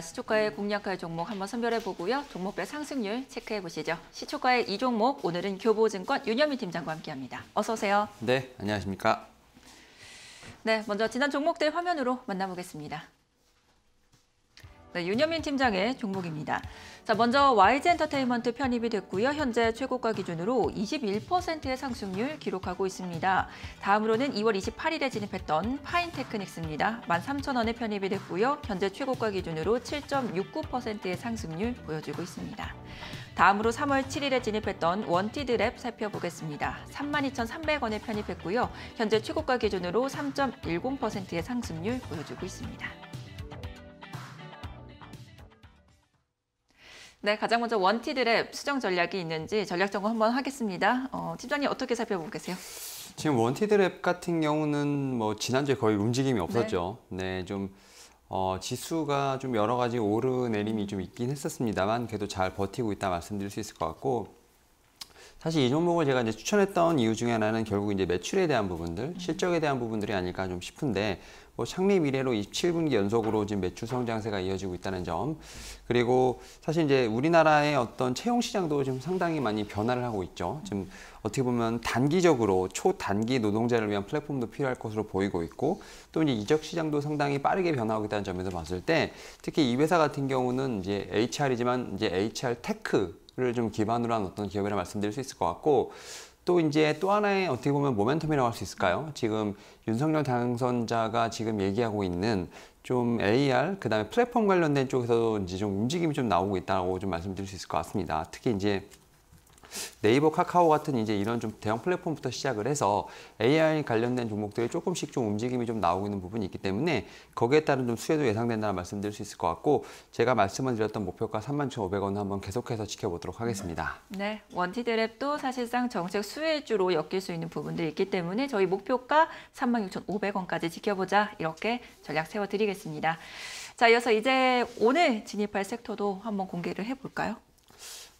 시초가의 공략할 종목 한번 선별해 보고요. 종목별 상승률 체크해 보시죠. 시초가의 이 종목 오늘은 교보증권 윤여민 팀장과 함께합니다. 어서 오세요. 네, 안녕하십니까? 네, 먼저 지난 종목들 화면으로 만나보겠습니다. 네, 윤여민 팀장의 종목입니다. 자, 먼저 YG 엔터테인먼트 편입이 됐고요. 현재 최고가 기준으로 21%의 상승률 기록하고 있습니다. 다음으로는 2월 28일에 진입했던 파인테크닉스입니다. 13,000원에 편입이 됐고요. 현재 최고가 기준으로 7.69%의 상승률 보여주고 있습니다. 다음으로 3월 7일에 진입했던 원티드랩 살펴보겠습니다. 32,300원에 편입했고요. 현재 최고가 기준으로 3.10%의 상승률 보여주고 있습니다. 네, 가장 먼저 원티드랩 수정 전략이 있는지 전략 점검 한번 하겠습니다. 어, 팀장님 어떻게 살펴보겠어요? 지금 원티드랩 같은 경우는 뭐 지난주에 거의 움직임이 네. 없었죠. 네, 네좀 어, 지수가 좀 여러 가지 오르내림이 좀 있긴 했었습니다만 그래도 잘 버티고 있다 말씀드릴 수 있을 것 같고 사실 이 종목을 제가 이제 추천했던 이유 중에 하나는 결국 이제 매출에 대한 부분들, 음. 실적에 대한 부분들이 아닐까 좀 싶은데 뭐 창립 이래로 27분기 연속으로 지금 매출 성장세가 이어지고 있다는 점 그리고 사실 이제 우리나라의 어떤 채용 시장도 지금 상당히 많이 변화를 하고 있죠. 음. 지금 어떻게 보면 단기적으로 초단기 노동자를 위한 플랫폼도 필요할 것으로 보이고 있고 또 이제 이적 시장도 상당히 빠르게 변화하고 있다는 점에서 봤을 때 특히 이 회사 같은 경우는 이제 HR이지만 이제 HR 테크 를좀 기반으로 한 어떤 기업이라 말씀드릴 수 있을 것 같고 또 이제 또 하나의 어떻게 보면 모멘텀이라고 할 수 있을까요? 지금 윤석열 당선자가 지금 얘기하고 있는 좀 AR 그다음에 플랫폼 관련된 쪽에서도 이제 좀 움직임이 좀 나오고 있다고 좀 말씀드릴 수 있을 것 같습니다. 특히 이제 네이버, 카카오 같은 이제 이런 좀 대형 플랫폼부터 시작을 해서 AI 관련된 종목들이 조금씩 좀 움직임이 좀 나오고 있는 부분이 있기 때문에 거기에 따른 좀 수혜도 예상된다는 말씀드릴 수 있을 것 같고 제가 말씀을 드렸던 목표가 31,500원 한번 계속해서 지켜보도록 하겠습니다. 네, 원티드랩도 사실상 정책 수혜주로 엮일 수 있는 부분들이 있기 때문에 저희 목표가 36,500원까지 지켜보자 이렇게 전략 세워드리겠습니다. 자, 이어서 이제 오늘 진입할 섹터도 한번 공개를 해볼까요?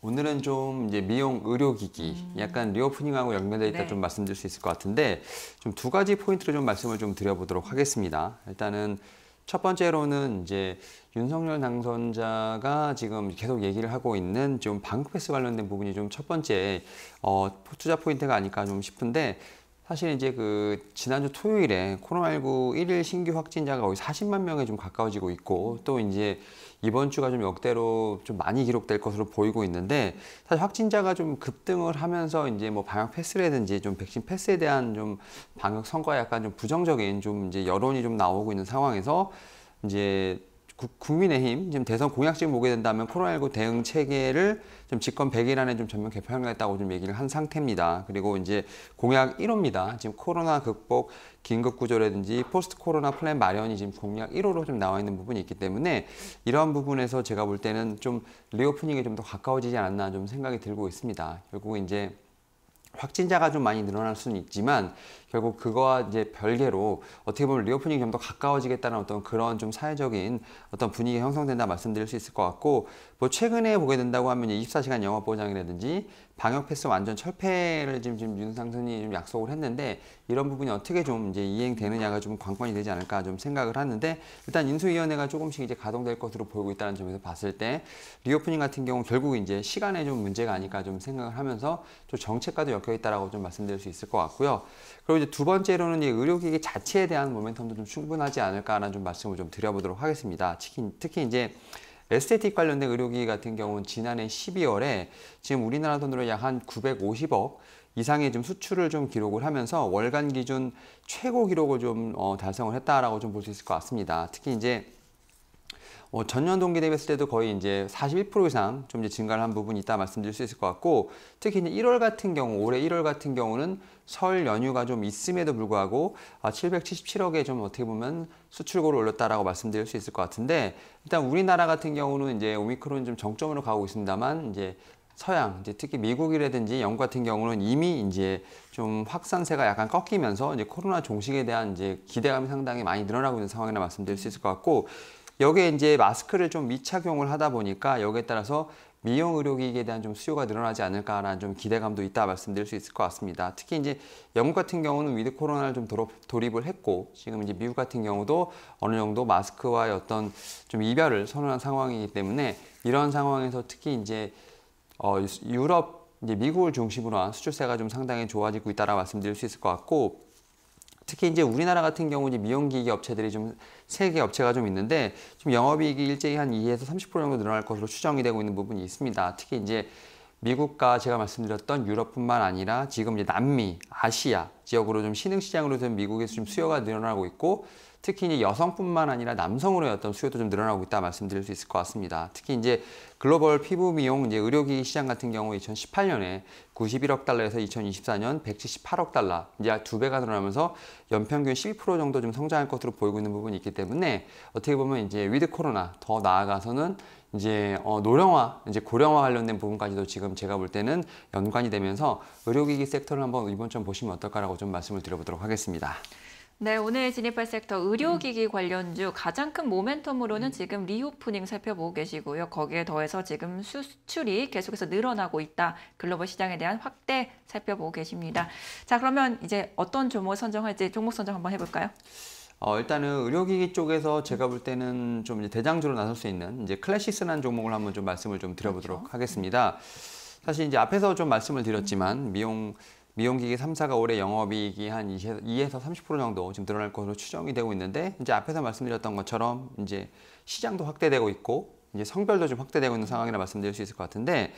오늘은 좀 이제 미용 의료기기, 약간 리오프닝하고 연결되어 있다 네. 좀 말씀드릴 수 있을 것 같은데 좀 두 가지 포인트를 좀 말씀을 좀 드려보도록 하겠습니다. 일단은 첫 번째로는 이제 윤석열 당선자가 지금 계속 얘기를 하고 있는 좀 방패스 관련된 부분이 좀 첫 번째 어, 투자 포인트가 아닐까 좀 싶은데 사실 이제 그 지난주 토요일에 코로나19 일일 신규 확진자가 거의 40만 명에 좀 가까워지고 있고 또 이제 이번 주가 좀 역대로 좀 많이 기록될 것으로 보이고 있는데 사실 확진자가 좀 급등을 하면서 이제 뭐 방역 패스라든지 좀 백신 패스에 대한 좀 방역 성과에 약간 좀 부정적인 좀 이제 여론이 좀 나오고 있는 상황에서 이제 국민의힘 지금 대선 공약식을 보게 된다면 코로나19 대응 체계를 좀 집권 100일 안에 좀 전면 개편하겠다고 좀 얘기를 한 상태입니다. 그리고 이제 공약 1호입니다. 지금 코로나 극복 긴급 구조라든지 포스트 코로나 플랜 마련이 지금 공약 1호로 좀 나와 있는 부분이 있기 때문에 이러한 부분에서 제가 볼 때는 좀리오프닝이좀 더 가까워지지 않나 았좀 생각이 들고 있습니다. 결국 이제 확진자가 좀 많이 늘어날 수는 있지만 결국 그거와 이제 별개로 어떻게 보면 리오프닝이 좀 더 가까워지겠다는 어떤 그런 좀 사회적인 어떤 분위기가 형성된다 말씀드릴 수 있을 것 같고 뭐 최근에 보게 된다고 하면 24시간 영업 보장이라든지 방역 패스 완전 철폐를 지금, 지금 윤상선이 좀 약속을 했는데 이런 부분이 어떻게 좀 이제 이행되느냐가 좀 관건이 되지 않을까 좀 생각을 하는데 일단 인수위원회가 조금씩 이제 가동될 것으로 보이고 있다는 점에서 봤을 때 리오프닝 같은 경우 결국 이제 시간에 좀 문제가 아닐까 좀 생각을 하면서 좀 정책과도 엮여 있다라고 좀 말씀드릴 수 있을 것 같고요. 그리고 이제 두 번째로는 이 의료기기 자체에 대한 모멘텀도 좀 충분하지 않을까라는 좀 말씀을 좀 드려보도록 하겠습니다. 특히, 특히 이제 에스테틱 관련된 의료기 같은 경우는 지난해 12월에 지금 우리나라 돈으로 약 한 950억 이상의 좀 수출을 좀 기록을 하면서 월간 기준 최고 기록을 좀 어, 달성을 했다라고 좀 볼 수 있을 것 같습니다. 특히 이제 어, 전년 동기 대비했을 때도 거의 이제 41% 이상 좀 이제 증가를 한 부분이 있다 말씀드릴 수 있을 것 같고 특히 이제 1월 같은 경우 올해 1월 같은 경우는 설 연휴가 좀 있음에도 불구하고 아, 777억에 좀 어떻게 보면 수출고를 올렸다라고 말씀드릴 수 있을 것 같은데 일단 우리나라 같은 경우는 이제 오미크론이 좀 정점으로 가고 있습니다만 이제 서양, 이제 특히 미국이라든지 영국 같은 경우는 이미 이제 좀 확산세가 약간 꺾이면서 이제 코로나 종식에 대한 이제 기대감이 상당히 많이 늘어나고 있는 상황이라 말씀드릴 수 있을 것 같고 여기에 이제 마스크를 좀 미착용을 하다 보니까 여기에 따라서 미용 의료기기에 대한 좀 수요가 늘어나지 않을까라는 좀 기대감도 있다 말씀드릴 수 있을 것 같습니다. 특히 이제 영국 같은 경우는 위드 코로나를 좀 돌입을 했고 지금 이제 미국 같은 경우도 어느 정도 마스크와 어떤 좀 이별을 선언한 상황이기 때문에 이런 상황에서 특히 이제 어, 유럽 이제 미국을 중심으로 한 수출세가 좀 상당히 좋아지고 있다라 고 말씀드릴 수 있을 것 같고 특히 이제 우리나라 같은 경우 이제 미용기기 업체들이 좀세계 업체가 좀 있는데 좀 영업이익이 일제히 한 2에서 30% 정도 늘어날 것으로 추정이 되고 있는 부분이 있습니다. 특히 이제 미국과 제가 말씀드렸던 유럽뿐만 아니라 지금 이제 남미, 아시아 지역으로 좀 신흥시장으로 좀 미국에서 좀 수요가 늘어나고 있고 특히 이제 여성뿐만 아니라 남성으로의 어떤 수요도 좀 늘어나고 있다 말씀드릴 수 있을 것 같습니다. 특히 이제 글로벌 피부 미용 이제 의료기기 시장 같은 경우 2018년에 91억 달러에서 2024년 178억 달러 이제 두 배가 늘어나면서 연평균 12% 정도 좀 성장할 것으로 보이고 있는 부분이 있기 때문에 어떻게 보면 이제 위드 코로나 더 나아가서는 이제 어, 노령화, 이제 고령화 관련된 부분까지도 지금 제가 볼 때는 연관이 되면서 의료기기 섹터를 한번 이번 좀 보시면 어떨까라고. 있다고 좀 말씀을 드려보도록 하겠습니다. 네, 오늘 진입할 섹터 의료기기 관련주 가장 큰 모멘텀으로는 음. 지금 리오프닝 살펴보고 계시고요. 거기에 더해서 지금 수출이 계속해서 늘어나고 있다. 글로벌 시장에 대한 확대 살펴보고 계십니다. 자, 그러면 이제 어떤 종목 선정할지 종목 선정 한번 해볼까요? 어, 일단은 의료기기 쪽에서 제가 볼 때는 좀 대장주로 나설 수 있는 이제 클래시스라는 종목을 한번 좀 말씀을 좀 드려보도록 그렇죠. 하겠습니다. 사실 이제 앞에서 좀 말씀을 드렸지만 음. 미용 미용기기 3사가 올해 영업이익이 한 2에서 30% 정도 지금 늘어날 것으로 추정이 되고 있는데 이제 앞에서 말씀드렸던 것처럼 이제 시장도 확대되고 있고 이제 성별도 좀 확대되고 있는 상황이라 말씀드릴 수 있을 것 같은데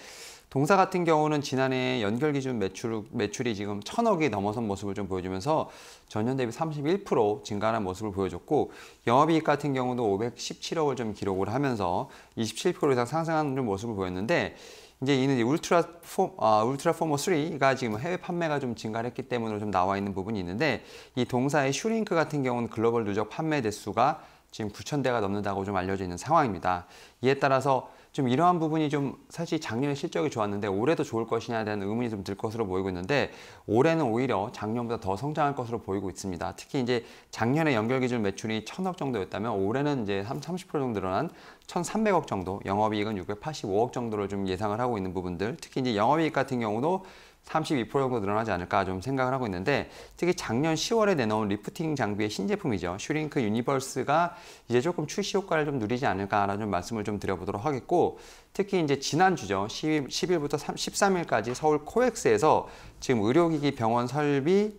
동사 같은 경우는 지난해 연결 기준 매출, 매출이 지금 천억이 넘어선 모습을 좀 보여주면서 전년 대비 31% 증가한 모습을 보여줬고 영업이익 같은 경우도 517억을 좀 기록을 하면서 27% 이상 상승하는 모습을 보였는데 이제 이는 이제 울트라 포 아, 울트라 포머 3가 지금 해외 판매가 좀 증가했기 때문에 좀 나와 있는 부분이 있는데 이 동사의 슈링크 같은 경우는 글로벌 누적 판매 대수가 지금 9천 대가 넘는다고 좀 알려져 있는 상황입니다. 이에 따라서 좀 이러한 부분이 좀 사실 작년에 실적이 좋았는데 올해도 좋을 것이냐에 대한 의문이 좀 들 것으로 보이고 있는데 올해는 오히려 작년보다 더 성장할 것으로 보이고 있습니다. 특히 이제 작년에 연결 기준 매출이 천억 정도였다면 올해는 이제 한30% 정도 늘어난 천삼백억 정도, 영업이익은 육백팔십오억 정도로 좀 예상을 하고 있는 부분들, 특히 이제 영업이익 같은 경우도 32% 정도 늘어나지 않을까 좀 생각을 하고 있는데 특히 작년 10월에 내놓은 리프팅 장비의 신제품이죠. 슈링크 유니버스가 이제 조금 출시 효과를 좀 누리지 않을까라는 좀 말씀을 좀 드려보도록 하겠고 특히 이제 지난주죠. 10, 일부터 13일까지 서울 코엑스에서 지금 의료기기 병원 설비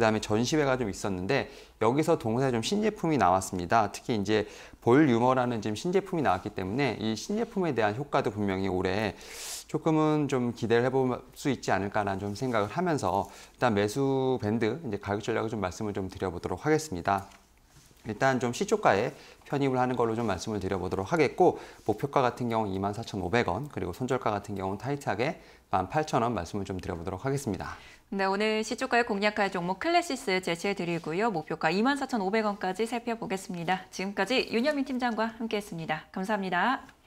그 다음에 전시회가 좀 있었는데 여기서 동사에좀 신제품이 나왔습니다. 특히 이제 볼 유머라는 지금 신제품이 나왔기 때문에 이 신제품에 대한 효과도 분명히 올해 조금은 좀 기대를 해볼 수 있지 않을까라는 좀 생각을 하면서 일단 매수 밴드 이제 가격 전략을 좀 말씀을 좀 드려보도록 하겠습니다. 일단 좀 시초가에 편입을 하는 걸로 좀 말씀을 드려보도록 하겠고 목표가 같은 경우 24,500원 그리고 손절가 같은 경우 타이트하게 18,000원 말씀을 좀 드려보도록 하겠습니다. 네, 오늘 시초가의 공략할 종목 클래시스 제시해드리고요. 목표가 24,500원까지 살펴보겠습니다. 지금까지 윤현민 팀장과 함께했습니다. 감사합니다.